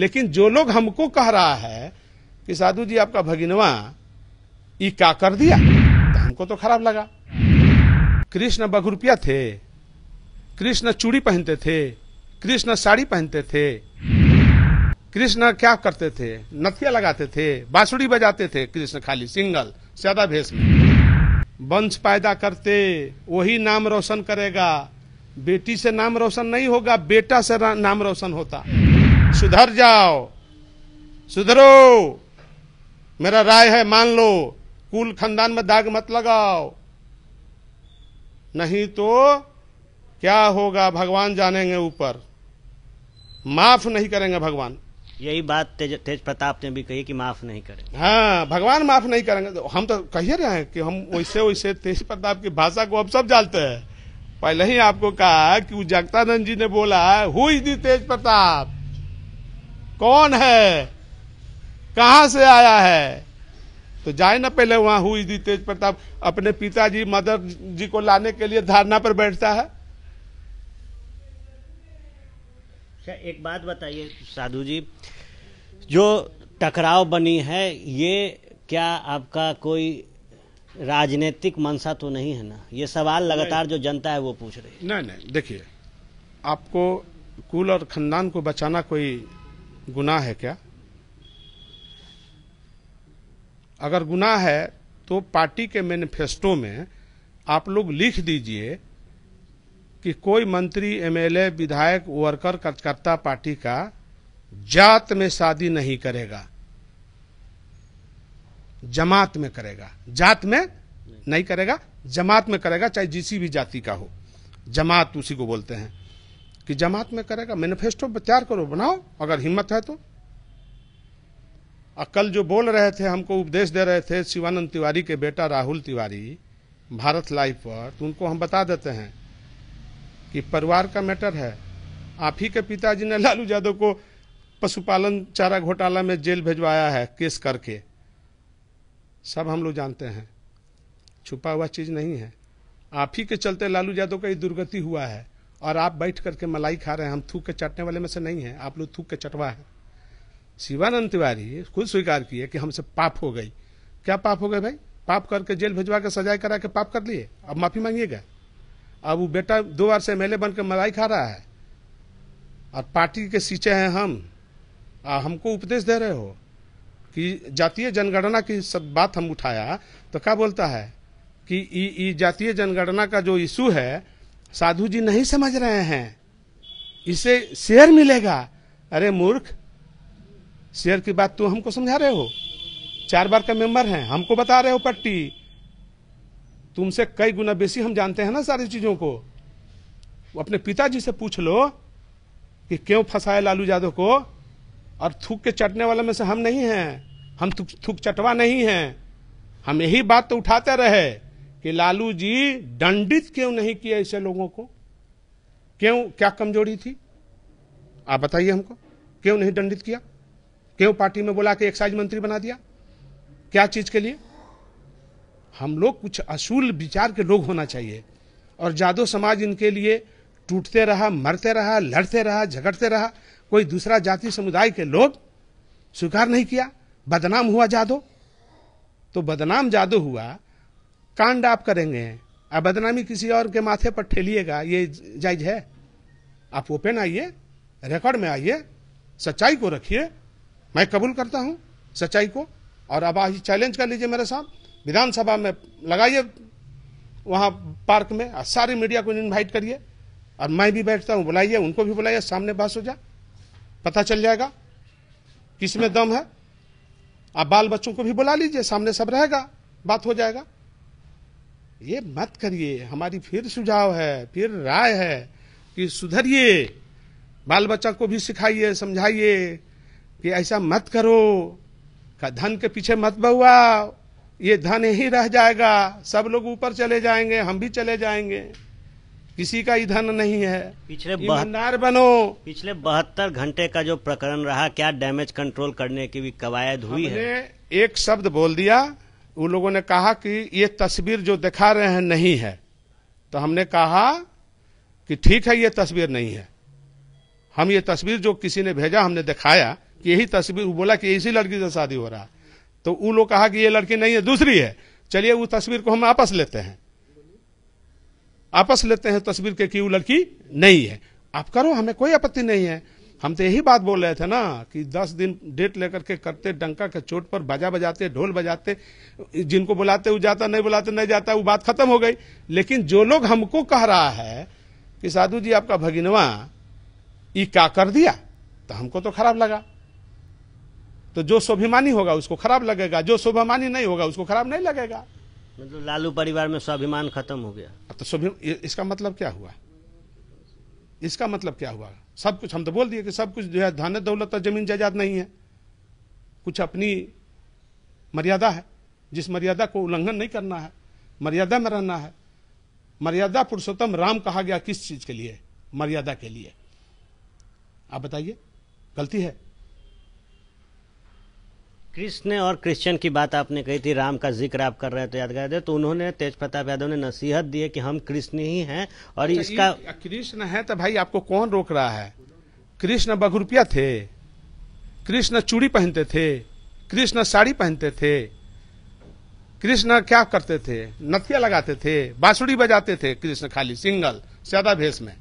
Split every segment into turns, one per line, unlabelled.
लेकिन जो लोग हमको कह रहा है कि साधु जी आपका भगिनवा ई का कर दिया तो हमको तो खराब लगा कृष्ण बघुरुपिया थे कृष्ण चूड़ी पहनते थे कृष्ण साड़ी पहनते थे कृष्ण क्या करते थे नथिया लगाते थे बांसुड़ी बजाते थे कृष्ण खाली सिंगल सदा भेष में वंश पैदा करते वही नाम रोशन करेगा बेटी से नाम रोशन नहीं होगा बेटा से नाम रोशन होता सुधर जाओ सुधरो मेरा राय है मान लो कुल खानदान में दाग मत लगाओ नहीं तो क्या होगा भगवान जानेंगे ऊपर माफ नहीं करेंगे भगवान
यही बात तेज, तेज प्रताप ने भी कही कि माफ नहीं करेंगे
हाँ भगवान माफ नहीं करेंगे तो हम तो कह रहे हैं कि हम वैसे वैसे तेज प्रताप की भाषा को अब सब जानते हैं पहले ही आपको कहा कि जगतानंद जी ने बोला who is the Tej Pratap कौन है कहां से आया है तो जाए ना पहले वहां हुई दी तेज प्रताप अपने पिताजी मदर जी को लाने के लिए धारणा पर बैठता है
अच्छा, एक बात बताइए साधु जी जो टकराव बनी है ये क्या आपका कोई राजनीतिक मनसा तो नहीं है ना ये सवाल लगातार जो जनता है वो पूछ रही
है नहीं नहीं देखिए
आपको कुल और खानदान को बचाना कोई
गुनाह है क्या अगर गुनाह है तो पार्टी के मैनिफेस्टो में आप लोग लिख दीजिए कि कोई मंत्री एमएलए विधायक वर्कर कार्यकर्ता पार्टी का जात में शादी नहीं करेगा जमात में करेगा जात में नहीं करेगा जमात में करेगा चाहे जिस भी जाति का हो जमात उसी को बोलते हैं कि जमात में करेगा मैनिफेस्टो तैयार करो बनाओ अगर हिम्मत है तो कल जो बोल रहे थे हमको उपदेश दे रहे थे शिवानंद तिवारी के बेटा राहुल तिवारी भारत लाइव पर तो उनको हम बता देते हैं कि परिवार का मैटर है आप ही के पिताजी ने लालू यादव को पशुपालन चारा घोटाला में जेल भेजवाया है केस करके सब हम लोग जानते हैं छुपा हुआ चीज़ नहीं है आप ही के चलते लालू यादव का ये दुर्गति हुआ है और आप बैठ करके मलाई खा रहे हैं हम थूक के चटने वाले में से नहीं है आप लोग थूक के चटवा है शिवानंद तिवारी खुद स्वीकार किए कि हमसे पाप हो गई क्या पाप हो गए भाई पाप करके जेल भिजवा के सजाए करा के पाप कर लिए अब माफी मांगिएगा अब वो बेटा दो बार से एमएलए बनकर मलाई खा रहा है और पार्टी के सींचे हैं हम आ, हमको उपदेश दे रहे हो कि जातीय जनगणना की सब बात हम उठाया तो क्या बोलता है कि जातीय जनगणना का जो इशू है साधु जी नहीं समझ रहे हैं इसे शेयर मिलेगा अरे मूर्ख शेयर की बात तू हमको समझा रहे हो चार बार का मेंबर हैं हमको बता रहे हो पट्टी तुमसे कई गुना बेसी हम जानते हैं ना सारी चीजों को अपने पिताजी से पूछ लो कि क्यों फंसाए लालू यादव को और थूक के चटने वाले में से हम नहीं हैं हम थूक थूक चटवा नहीं हैं हम यही बात तो उठाते रहे कि लालू जी दंडित क्यों नहीं किए ऐसे लोगों को क्यों क्या कमजोरी थी आप बताइए हमको क्यों नहीं दंडित किया क्यों पार्टी में बोला के एक्साइज मंत्री बना दिया क्या चीज के लिए हम लोग कुछ असूल विचार के लोग होना चाहिए और जादो समाज इनके लिए टूटते रहा मरते रहा लड़ते रहा झगड़ते रहा कोई दूसरा जाति समुदाय के लोग स्वीकार नहीं किया बदनाम हुआ जादो तो बदनाम जादो हुआ कांड आप करेंगे अब बदनामी किसी और के माथे पर ठेलिएगा ये जायज है आप ओपन आइए रिकॉर्ड में आइए सच्चाई को रखिए मैं कबूल करता हूँ सच्चाई को और अब आज चैलेंज कर लीजिए मेरे साथ विधानसभा में लगाइए वहाँ पार्क में और सारी मीडिया को इनवाइट करिए और मैं भी बैठता हूँ बुलाइए उनको भी बुलाइए सामने बहस हो जा पता चल जाएगा किस में दम है आप बाल बच्चों को भी बुला लीजिए सामने सब रहेगा बात हो जाएगा ये मत करिए हमारी फिर सुझाव है फिर राय है कि सुधरिए बाल बच्चा को भी सिखाइए समझाइए कि ऐसा मत करो धन के पीछे मत बहुआ ये धन ही रह जाएगा सब लोग ऊपर चले जाएंगे हम भी चले जाएंगे किसी का ही धन नहीं है पिछले
ईमानदार बनो पिछले बहत्तर घंटे का जो प्रकरण रहा क्या डैमेज कंट्रोल करने की भी कवायद हुई है एक शब्द बोल दिया उन लोगों
ने कहा कि ये तस्वीर जो दिखा रहे हैं नहीं है तो हमने कहा कि ठीक है ये तस्वीर नहीं है हम ये तस्वीर जो किसी ने भेजा हमने दिखाया कि यही तस्वीर बोला कि इसी लड़की से शादी हो रहा है तो वो लोग कहा कि ये लड़की नहीं है दूसरी है चलिए वो तस्वीर को हम आपस लेते हैं आपस लेते हैं तस्वीर के कि वो लड़की नहीं है आप करो हमें कोई आपत्ति नहीं है हम तो यही बात बोल रहे थे ना कि दस दिन डेट लेकर के करते डंका के चोट पर बाजा बजाते ढोल बजाते जिनको बुलाते वो जाता नहीं बुलाते नहीं जाता वो बात खत्म हो गई लेकिन जो लोग हमको कह रहा है कि साधु जी आपका भगिनवा ये क्या कर दिया तो हमको तो खराब लगा तो जो स्वाभिमानी होगा उसको खराब लगेगा जो स्वाभिमानी नहीं होगा उसको खराब नहीं लगेगा
मतलब लालू परिवार में स्वाभिमान खत्म हो गया तो इसका मतलब क्या हुआ
इसका मतलब क्या हुआ सब कुछ हम तो बोल दिए कि सब कुछ जो है धान दौलत और जमीन जायदाद नहीं है कुछ अपनी मर्यादा है जिस मर्यादा को उल्लंघन नहीं करना है मर्यादा में रहना है मर्यादा पुरुषोत्तम राम कहा गया किस
चीज के लिए मर्यादा के लिए आप बताइए गलती है कृष्ण और क्रिश्चियन की बात आपने कही थी राम का जिक्र आप कर रहे थे तो याद कर तो उन्होंने तेज प्रताप यादव ने नसीहत दी है कि हम कृष्ण ही हैं और तो इसका कृष्ण है तो भाई आपको कौन रोक रहा है कृष्ण बगुरुपिया थे
कृष्ण चूड़ी पहनते थे कृष्ण साड़ी पहनते थे कृष्ण क्या करते थे नथिया लगाते थे बांसुड़ी बजाते थे कृष्ण खाली सिंगल सदा भेष में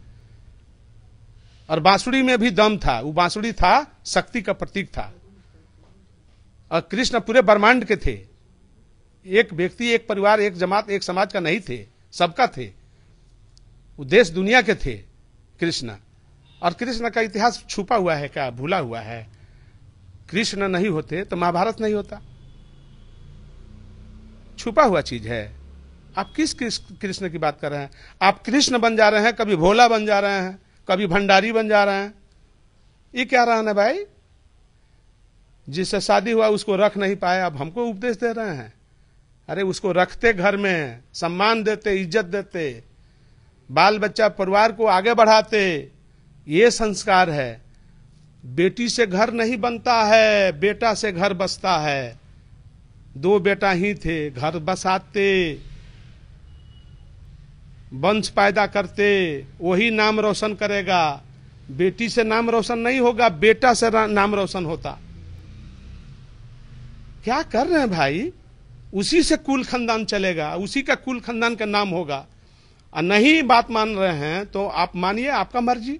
और बांसुड़ी में भी दम था वो बांसुड़ी था शक्ति का प्रतीक था और कृष्ण पूरे ब्रह्मांड के थे एक व्यक्ति एक परिवार एक जमात एक समाज का नहीं थे सबका थे वो देश दुनिया के थे कृष्ण और कृष्ण का इतिहास छुपा हुआ है क्या भूला हुआ है कृष्ण नहीं होते तो महाभारत नहीं होता छुपा हुआ चीज है आप किस कृष्ण की बात कर रहे हैं आप कृष्ण बन जा रहे हैं कभी भोला बन जा रहे हैं कभी भंडारी बन जा रहे हैं ये क्या रहा है भाई जिससे शादी हुआ उसको रख नहीं पाए अब हमको उपदेश दे रहे हैं अरे उसको रखते घर में सम्मान देते इज्जत देते बाल बच्चा परिवार को आगे बढ़ाते ये संस्कार है बेटी से घर नहीं बनता है बेटा से घर बसता है दो बेटा ही थे घर बसाते वंश पैदा करते वही नाम रोशन करेगा बेटी से नाम रोशन नहीं होगा बेटा से नाम रोशन होता क्या कर रहे हैं भाई उसी से कुल खानदान चलेगा उसी का कुल खानदान का नाम होगा और नहीं बात मान रहे हैं तो आप मानिए आपका मर्जी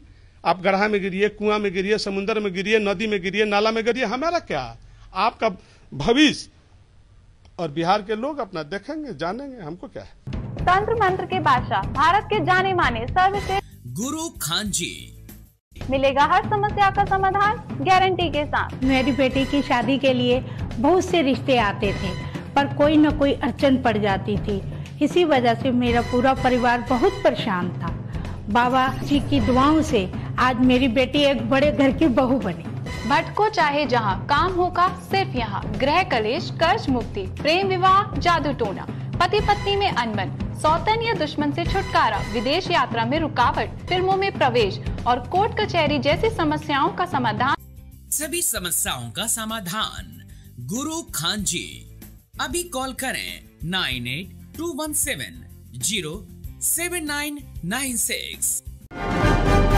आप गढ़ा में गिरिए कुआं में गिरिए समुद्र में गिरिए नदी में गिरिए नाला में गिरिए हमारा क्या आपका भविष्य और बिहार के लोग अपना
देखेंगे जानेंगे हमको क्या है तंत्र मंत्र के बादशाह भारत के जाने माने सर्वश्रेष्ठ गुरु खान जी मिलेगा हर समस्या का समाधान गारंटी के साथ मेरी बेटी की शादी के लिए बहुत से रिश्ते आते थे पर कोई न कोई अड़चन पड़ जाती थी इसी वजह से मेरा पूरा परिवार बहुत परेशान था बाबा जी की दुआओं से आज मेरी बेटी एक बड़े घर की बहू बनी भट्ट को चाहे जहाँ काम होगा सिर्फ यहाँ ग्रह कलेश कर्ज मुक्ति प्रेम विवाह जादू टोना पति पत्नी में अनबन सौतन या दुश्मन से छुटकारा विदेश यात्रा में रुकावट फिल्मों में प्रवेश और कोर्ट कचहरी जैसी समस्याओं का समाधान सभी समस्याओं का समाधान गुरु खान जी अभी कॉल करें nine eight two one seven zero seven nine nine six